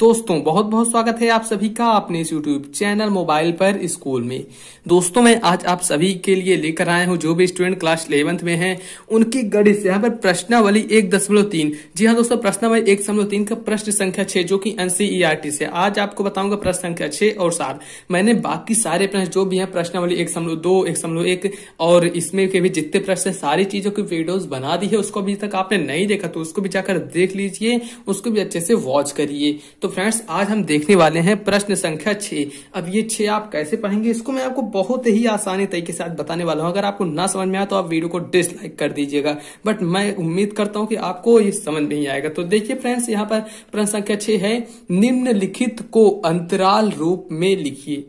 दोस्तों बहुत बहुत स्वागत है आप सभी का अपने इस यूट्यूब चैनल मोबाइल पर स्कूल में दोस्तों मैं आज आप सभी के लिए लेकर आया हूं जो भी स्टूडेंट क्लास इलेवंथ में हैं उनकी गणित यहाँ पर प्रश्नावली एक दशमलव तीन जी हाँ दोस्तों प्रश्नावली एक दशमलव तीन का प्रश्न संख्या छह जो कि एनसीईआरटी से आज आपको बताऊंगा प्रश्न संख्या छह और सात मैंने बाकी सारे प्रश्न जो भी है प्रश्नावली एक दशमलव दो एक दशमलव एक और इसमें के भी जितने प्रश्न है सारी चीजों की वीडियोज बना दी है उसको अभी तक आपने नहीं देखा तो उसको भी जाकर देख लीजिए उसको भी अच्छे से वॉच करिए तो तो फ्रेंड्स आज हम देखने वाले हैं प्रश्न संख्या छः अब ये छे आप कैसे पढ़ेंगे इसको मैं आपको बहुत ही आसानी तरीके से बताने वाला हूँ अगर आपको ना समझ में आया तो आप वीडियो को डिसलाइक कर दीजिएगा बट मैं उम्मीद करता हूँ कि आपको ये समझ नहीं आएगा तो देखिए फ्रेंड्स यहाँ पर प्रश्न संख्या छह है निम्नलिखित को अंतराल रूप में लिखिए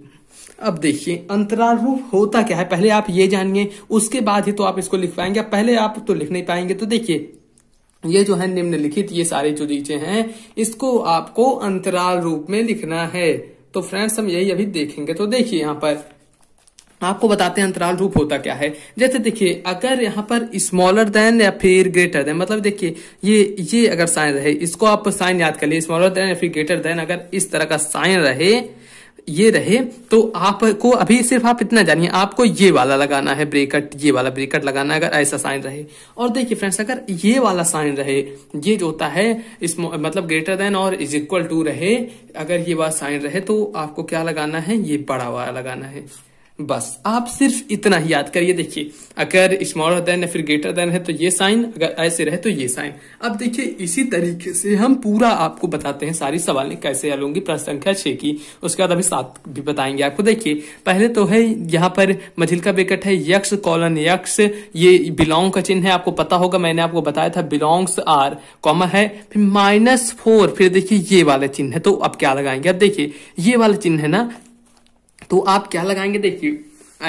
अब देखिए अंतराल रूप होता क्या है पहले आप ये जानिए उसके बाद ही तो आप इसको लिख पाएंगे पहले आप तो लिख नहीं पाएंगे तो देखिए ये जो है निम्नलिखित ये सारी जो चीजें हैं इसको आपको अंतराल रूप में लिखना है तो फ्रेंड्स हम यही अभी देखेंगे तो देखिए यहाँ पर आपको बताते हैं अंतराल रूप होता क्या है जैसे देखिए अगर यहाँ पर स्मॉलर देन या फिर ग्रेटर देन मतलब देखिए ये ये अगर साइन रहे इसको आप साइन याद कर लिए स्मॉलर देन या फिर ग्रेटर देन अगर इस तरह का साइन रहे ये रहे तो आपको अभी सिर्फ आप इतना जानिए आपको ये वाला लगाना है ब्रेकट ये वाला ब्रेकट लगाना है अगर ऐसा साइन रहे और देखिए फ्रेंड्स अगर ये वाला साइन रहे ये जो होता है इस मतलब ग्रेटर देन और इज इक्वल टू रहे अगर ये वाला साइन रहे तो आपको क्या लगाना है ये बड़ा वाला लगाना है बस आप सिर्फ इतना ही याद करिए देखिए अगर स्मॉलर देन या फिर ग्रेटर देन है तो ये साइन अगर ऐसे रहे तो ये साइन अब देखिए इसी तरीके से हम पूरा आपको बताते हैं सारी सवाल कैसे हल होंगी प्रश्न संख्या छह की उसके बाद अभी सात भी बताएंगे आपको देखिए पहले तो है यहाँ पर मझिल का बेकट है यक्ष कॉलन यक्ष ये बिलोंग का चिन्ह है आपको पता होगा मैंने आपको बताया था बिलोंग्स आर कॉमन है फिर माइनस फोर फिर देखिये ये वाला चिन्ह है तो अब क्या लगाएंगे अब देखिये ये वाला चिन्ह है ना तो आप क्या लगाएंगे देखिए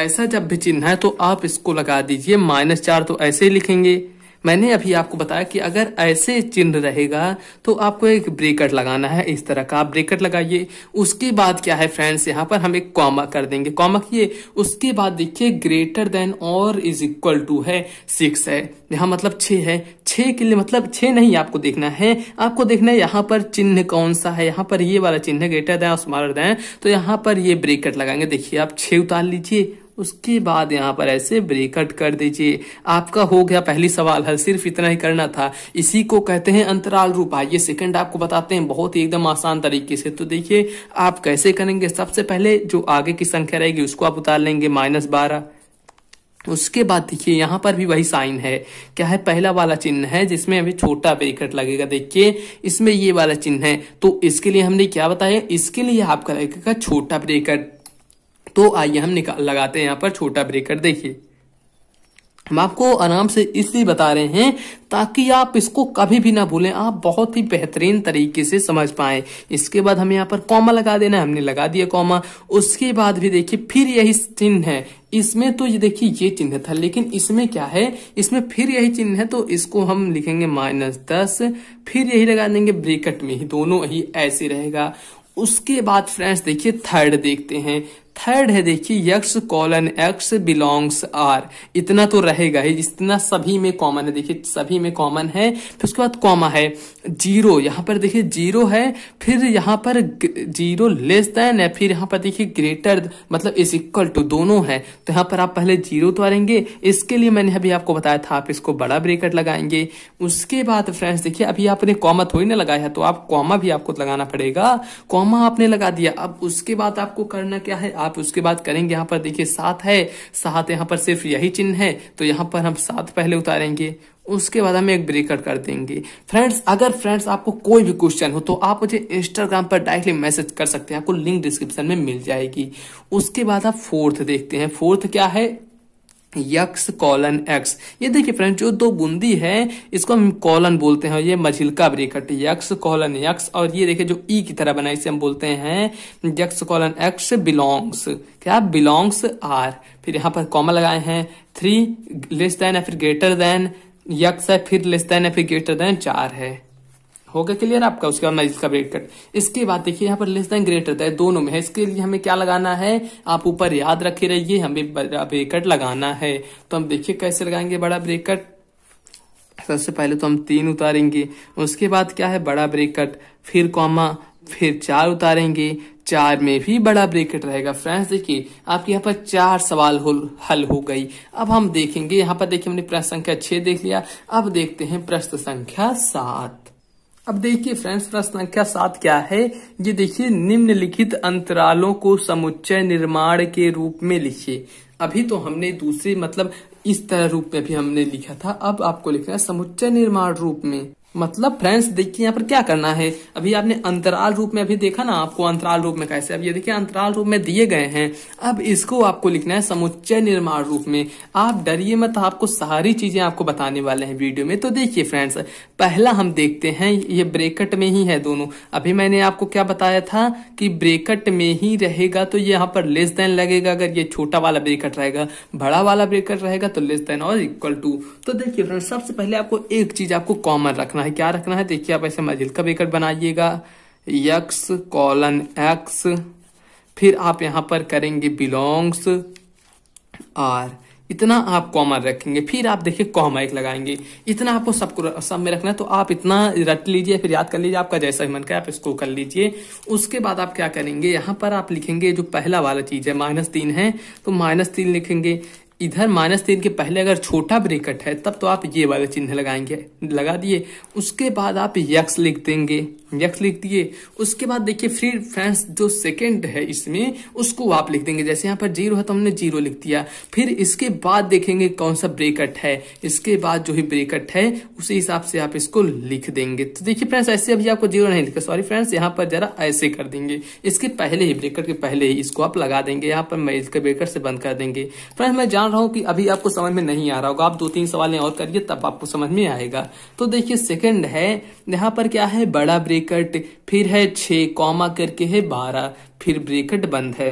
ऐसा जब भी चिन्ह है तो आप इसको लगा दीजिए माइनस चार तो ऐसे ही लिखेंगे मैंने अभी आपको बताया कि अगर ऐसे चिन्ह रहेगा तो आपको एक ब्रेकट लगाना है इस तरह का आप ब्रेकट लगाइए उसके बाद क्या है फ्रेंड्स यहाँ पर हम एक कॉमा कर देंगे कॉमा किए उसके बाद देखिए ग्रेटर देन और इज इक्वल टू है सिक्स है यहाँ मतलब छ है छ के लिए मतलब छ नहीं आपको देखना है आपको देखना है यहाँ पर चिन्ह कौन सा है यहाँ पर ये वाला चिन्ह ग्रेटर देन और स्मॉलर देन तो यहाँ पर ये ब्रेकट लगाएंगे देखिए आप छ उतार लीजिए उसके बाद यहाँ पर ऐसे कट कर दीजिए आपका हो गया पहली सवाल हल सिर्फ इतना ही करना था इसी को कहते हैं अंतराल रूपा ये सेकंड आपको बताते हैं बहुत ही एकदम आसान तरीके से तो देखिए आप कैसे करेंगे सबसे पहले जो आगे की संख्या रहेगी उसको आप उतार लेंगे माइनस बारह उसके बाद देखिए यहाँ पर भी वही साइन है क्या है पहला वाला चिन्ह है जिसमें अभी छोटा ब्रेकट लगेगा देखिए इसमें ये वाला चिन्ह है तो इसके लिए हमने क्या बताया इसके लिए आपका लगेगा छोटा ब्रेकट तो आइए हम निकाल लगाते हैं यहाँ पर छोटा ब्रेकर देखिए हम आपको आराम से इसलिए बता रहे हैं ताकि आप इसको कभी भी ना भूलें आप बहुत ही बेहतरीन तरीके से समझ पाए इसके बाद हमें यहाँ पर कॉमा लगा देना है हमने लगा दिया कॉमा उसके बाद भी देखिए फिर यही चिन्ह है इसमें तो ये देखिए ये चिन्ह था लेकिन इसमें क्या है इसमें फिर यही चिन्ह है तो इसको हम लिखेंगे माइनस दस फिर यही लगा देंगे ब्रेकट में ही दोनों ही ऐसे रहेगा उसके बाद फ्रेंड्स देखिए थर्ड देखते हैं थर्ड है देखिए x colon x belongs R इतना तो रहेगा ही इतना सभी में कॉमन है देखिए सभी में कॉमन है फिर उसके बाद कॉमा है जीरो यहां पर देखिए जीरो है फिर यहां पर जीरो लेस देन है फिर यहां पर देखिए ग्रेटर मतलब इज इक्वल टू दोनों है तो यहां पर आप पहले जीरो तो आएंगे इसके लिए मैंने अभी आपको बताया था आप इसको बड़ा ब्रेकट लगाएंगे उसके बाद फ्रेंड्स देखिए अभी आपने कॉमा थोड़ी ना लगाया तो आप कॉमा भी आपको लगाना पड़ेगा कॉमा आपने लगा दिया अब उसके बाद आपको करना क्या है आप आप उसके बाद करेंगे यहाँ पर देखिए सात है सात यहाँ पर सिर्फ यही चिन्ह है तो यहाँ पर हम सात पहले उतारेंगे उसके बाद हम एक ब्रेकआउट कर देंगे फ्रेंड्स अगर फ्रेंड्स आपको कोई भी क्वेश्चन हो तो आप मुझे इंस्टाग्राम पर डायरेक्टली मैसेज कर सकते हैं आपको लिंक डिस्क्रिप्शन में मिल जाएगी उसके बाद आप फोर्थ देखते हैं फोर्थ क्या है यक्स कॉलन एक्स ये देखिए फ्रेंड जो दो बूंदी है इसको हम कॉलन बोलते हैं ये मझिलका ब्रेकट यक्स कॉलन यक्स और ये देखिए जो ई e की तरह बना इसे हम बोलते हैं यक्स कॉलन एक्स बिलोंग्स क्या बिलोंग्स आर फिर यहाँ पर कॉमा लगाए हैं थ्री लेस देन या फिर ग्रेटर देन यक्स है फिर लेस देन या फिर ग्रेटर देन चार है हो गया क्लियर आपका उसके बाद मैं इसका ब्रेक कर इसके बाद देखिए यहाँ पर लेस देन ग्रेटर है दोनों में है इसके लिए हमें क्या लगाना है आप ऊपर याद रखे रहिए हमें ब्रेकट लगाना है तो हम देखिए कैसे लगाएंगे बड़ा ब्रेकट सबसे पहले तो हम तीन उतारेंगे उसके बाद क्या है बड़ा ब्रेकट फिर कॉमा फिर चार उतारेंगे चार में भी बड़ा ब्रेकेट रहेगा फ्रेंड्स देखिए आपके यहाँ पर चार सवाल हल हो गई अब हम देखेंगे यहाँ पर देखिए हमने प्रश्न संख्या छह देख लिया अब देखते हैं प्रश्न संख्या सात अब देखिए फ्रेंड्स प्रश्न संख्या सात क्या है ये देखिए निम्नलिखित अंतरालों को समुच्चय निर्माण के रूप में लिखिए अभी तो हमने दूसरे मतलब इस तरह रूप में भी हमने लिखा था अब आपको लिखना है समुच्चय निर्माण रूप में मतलब फ्रेंड्स देखिए यहाँ पर क्या करना है अभी आपने अंतराल रूप में अभी देखा ना आपको अंतराल रूप में कैसे अब ये देखिए अंतराल रूप में दिए गए हैं अब इसको आपको लिखना है समुच्चय निर्माण रूप में आप डरिए मत आपको सारी चीजें आपको बताने वाले हैं वीडियो में तो देखिए फ्रेंड्स पहला हम देखते हैं ये ब्रेकट में ही है दोनों अभी मैंने आपको क्या बताया था कि ब्रेकट में ही रहेगा तो यहाँ पर लेस देन लगेगा अगर ये छोटा वाला ब्रेकट रहेगा बड़ा वाला ब्रेकट रहेगा तो लेस देन और इक्वल टू तो देखिए फ्रेंड्स सबसे पहले आपको एक चीज आपको कॉमन रखना रखना है क्या रखना है देखिए आप ऐसे मजिल का ब्रेकेट बनाइएगा यक्स कॉलन एक्स फिर आप यहां पर करेंगे बिलोंग्स आर इतना आप कॉमन रखेंगे फिर आप देखिए कॉमा एक लगाएंगे इतना आपको सबको सब में रखना है तो आप इतना रट लीजिए फिर याद कर लीजिए आपका जैसा ही मन करे आप इसको कर लीजिए उसके बाद आप क्या करेंगे यहां पर आप लिखेंगे जो पहला वाला चीज है माइनस तीन है तो माइनस तीन लिखेंगे इधर माइनस तीन के पहले अगर छोटा ब्रेकट है तब तो आप ये वाला चिन्ह लगाएंगे लगा दिए उसके बाद आप यक्स लिख देंगे यक्स लिख दिए उसके बाद देखिए फ्री फ्रेंड्स जो सेकंड है इसमें उसको आप लिख देंगे जैसे यहाँ पर जीरो है तो हमने जीरो लिख दिया फिर इसके बाद देखेंगे कौन सा ब्रेकअट है इसके बाद जो ही ब्रेकअट है उसी हिसाब से आप इसको लिख देंगे तो देखिए फ्रेंड्स ऐसे अभी आपको जीरो नहीं लिखा सॉरी फ्रेंड्स यहाँ पर जरा ऐसे कर देंगे इसके पहले ही ब्रेकट के पहले ही इसको आप लगा देंगे यहाँ पर मैं इसके ब्रेकट से बंद कर देंगे फ्रेंड्स मैं जान रहा हूँ कि अभी आपको समझ में नहीं आ रहा होगा आप दो तीन सवालें और करिए तब आपको समझ में आएगा तो देखिए सेकेंड है यहाँ पर क्या है बड़ा ब्रेक ब्रेकट फिर है छ कॉमा करके है बारह फिर ब्रेकट बंद है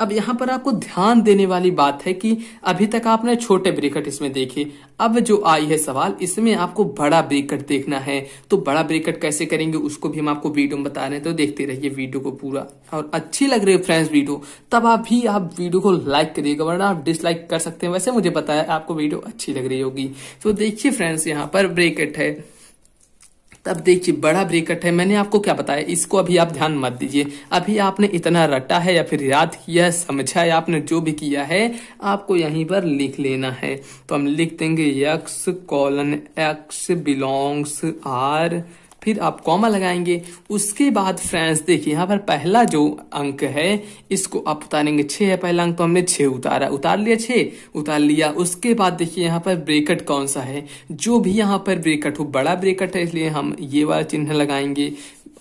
अब यहाँ पर आपको ध्यान देने वाली बात है कि अभी तक आपने छोटे ब्रेकट इसमें देखे अब जो आई है सवाल इसमें आपको बड़ा ब्रेकट देखना है तो बड़ा ब्रेकट कैसे करेंगे उसको भी हम आपको वीडियो में बता रहे हैं तो देखते रहिए वीडियो को पूरा और अच्छी लग रही है फ्रेंड्स वीडियो तब आप भी आप वीडियो को लाइक करिएगा वरना आप डिसलाइक कर सकते हैं वैसे मुझे बताया आपको वीडियो अच्छी लग रही होगी तो देखिए फ्रेंड्स यहाँ पर ब्रेकट है तब देखिए बड़ा ब्रेकअट है मैंने आपको क्या बताया इसको अभी आप ध्यान मत दीजिए अभी आपने इतना रटा है या फिर याद किया है समझा है आपने जो भी किया है आपको यहीं पर लिख लेना है तो हम लिख देंगे x colon x belongs R फिर आप कॉमा लगाएंगे उसके बाद फ्रेंड्स देखिए यहाँ पर पहला जो अंक है इसको आप उतारेंगे छह है पहला अंक तो हमने छः उतारा उतार लिया छे उतार लिया उसके बाद देखिए यहाँ पर ब्रेकट कौन सा है जो भी यहाँ पर ब्रेकट हो बड़ा ब्रेकट है इसलिए हम ये वाला चिन्ह लगाएंगे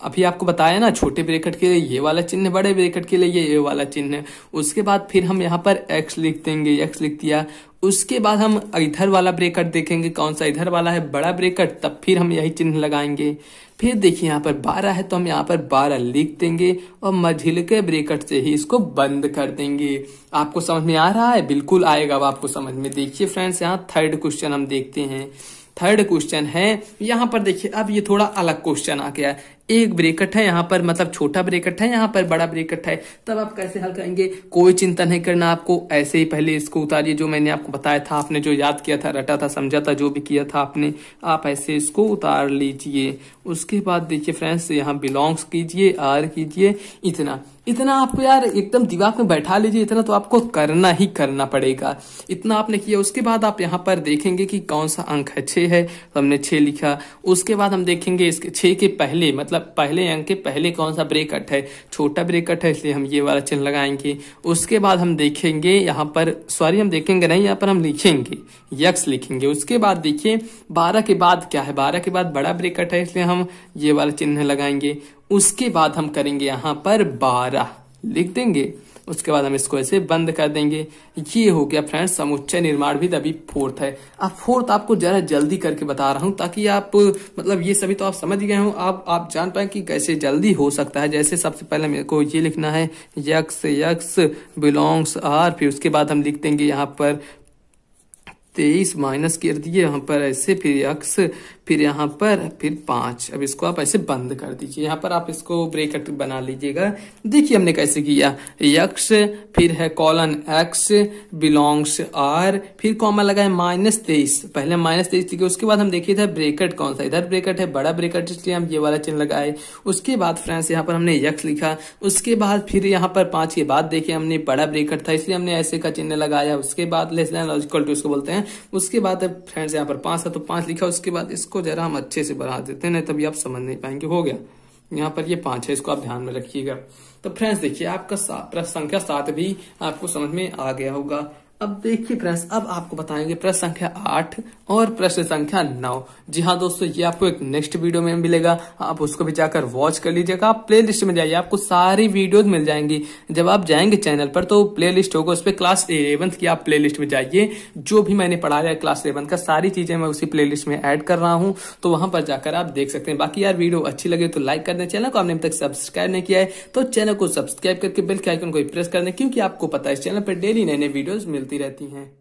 अभी आपको बताया ना छोटे ब्रेकेट के लिए ये वाला चिन्ह बड़े ब्रेकेट के लिए ये ये वाला चिन्ह है उसके बाद फिर हम यहाँ पर एक्स लिख देंगे एक्स लिख दिया उसके बाद हम इधर वाला ब्रेकेट देखेंगे कौन सा इधर वाला है बड़ा ब्रेकट तब फिर हम यही चिन्ह लगाएंगे फिर देखिए यहाँ पर बारह है तो हम यहाँ पर बारह लिख देंगे और मझिल के ब्रेकेट से ही इसको बंद कर देंगे आपको समझ में आ रहा है बिल्कुल आएगा अब आपको समझ में देखिए फ्रेंड्स यहाँ थर्ड क्वेश्चन हम देखते हैं थर्ड क्वेश्चन है यहाँ पर देखिए अब ये थोड़ा अलग क्वेश्चन आ गया एक ब्रेकट है यहाँ पर मतलब छोटा ब्रेकट है यहाँ पर बड़ा ब्रेकट है तब आप कैसे हल करेंगे कोई चिंता नहीं करना आपको ऐसे ही पहले इसको उतारिए जो मैंने आपको बताया था आपने जो याद किया था रटा था समझा था जो भी किया था आपने आप ऐसे इसको उतार लीजिए उसके बाद देखिए फ्रेंड्स यहाँ बिलोंग्स कीजिए आर कीजिए इतना इतना आपको यार एकदम दिमाग में बैठा लीजिए इतना तो आपको करना ही करना पड़ेगा इतना आपने किया उसके बाद आप यहाँ पर देखेंगे कि कौन सा अंक है छे है तो हमने छे लिखा उसके बाद हम देखेंगे इसके छे के पहले मतलब मतलब पहले अंक के पहले कौन सा ब्रेकअट है छोटा कट है इसलिए हम ये वाला चिन्ह लगाएंगे उसके बाद हम देखेंगे यहाँ पर सॉरी हम देखेंगे नहीं यहाँ पर हम लिखेंगे यक्स लिखेंगे उसके बाद देखिए बारह के बाद क्या है बारह के बाद बड़ा कट है इसलिए हम ये वाला चिन्ह लगाएंगे उसके बाद हम करेंगे यहाँ पर बारह लिख देंगे उसके बाद हम इसको ऐसे बंद कर देंगे ये हो गया फ्रेंड्स समुच्चय निर्माण भी अभी फोर्थ है अब फोर्थ आपको जरा जल्दी करके बता रहा हूँ ताकि आप मतलब ये सभी तो आप समझ गए हो आप आप जान पाए कि कैसे जल्दी हो सकता है जैसे सबसे पहले मेरे को ये लिखना है यक्स यक्स बिलोंग्स आर फिर उसके बाद हम लिख देंगे यहाँ पर तेईस माइनस कर दिए यहाँ पर ऐसे फिर यक्स फिर यहाँ पर फिर पांच अब इसको आप ऐसे बंद कर दीजिए यहाँ पर आप इसको ब्रेकेट बना लीजिएगा देखिए हमने कैसे किया यक्ष फिर है कॉलन एक्स बिलोंग्स आर फिर कॉमा लगा है माइनस तेईस पहले माइनस तेईस थी उसके बाद हम देखिए था ब्रेकट कौन सा इधर ब्रेकट है बड़ा ब्रेकट इसलिए हम ये वाला चिन्ह लगाए उसके बाद फ्रेंड्स यहाँ पर हमने यक्ष लिखा उसके बाद फिर यहाँ पर पांच के बाद देखिए हमने बड़ा ब्रेकट था इसलिए हमने ऐसे का चिन्ह लगाया उसके बाद लेस लॉजिकल टू इसको बोलते हैं उसके बाद फ्रेंड्स यहाँ पर पांच था तो पांच लिखा उसके बाद इसको इसको जरा हम अच्छे से बना देते हैं ना तभी आप समझ नहीं पाएंगे हो गया यहाँ पर ये पांच है इसको आप ध्यान में रखिएगा तो फ्रेंड्स देखिए आपका प्रश्न संख्या सात भी आपको समझ में आ गया होगा अब देखिए प्रश्न अब आपको बताएंगे प्रश्न संख्या आठ और प्रश्न संख्या नौ जी हाँ दोस्तों ये आपको एक नेक्स्ट वीडियो में मिलेगा आप उसको भी जाकर वॉच कर लीजिएगा आप प्ले लिस्ट में जाइए आपको सारी वीडियोज मिल जाएंगी जब आप जाएंगे चैनल पर तो प्ले लिस्ट होगा उस पर क्लास इलेवंथ की आप प्ले लिस्ट में जाइए जो भी मैंने पढ़ाया है क्लास इलेवंथ का सारी चीजें मैं उसी प्ले लिस्ट में एड कर रहा हूँ तो वहां पर जाकर आप देख सकते हैं बाकी यार वीडियो अच्छी लगे तो लाइक कर चैनल को आपने अब तक सब्सक्राइब नहीं किया है तो चैनल को सब्सक्राइब करके बिल के आइकन को प्रेस कर क्योंकि आपको पता है इस चैनल पर डेली नए नए वीडियोज मिलते मिलती रहती हैं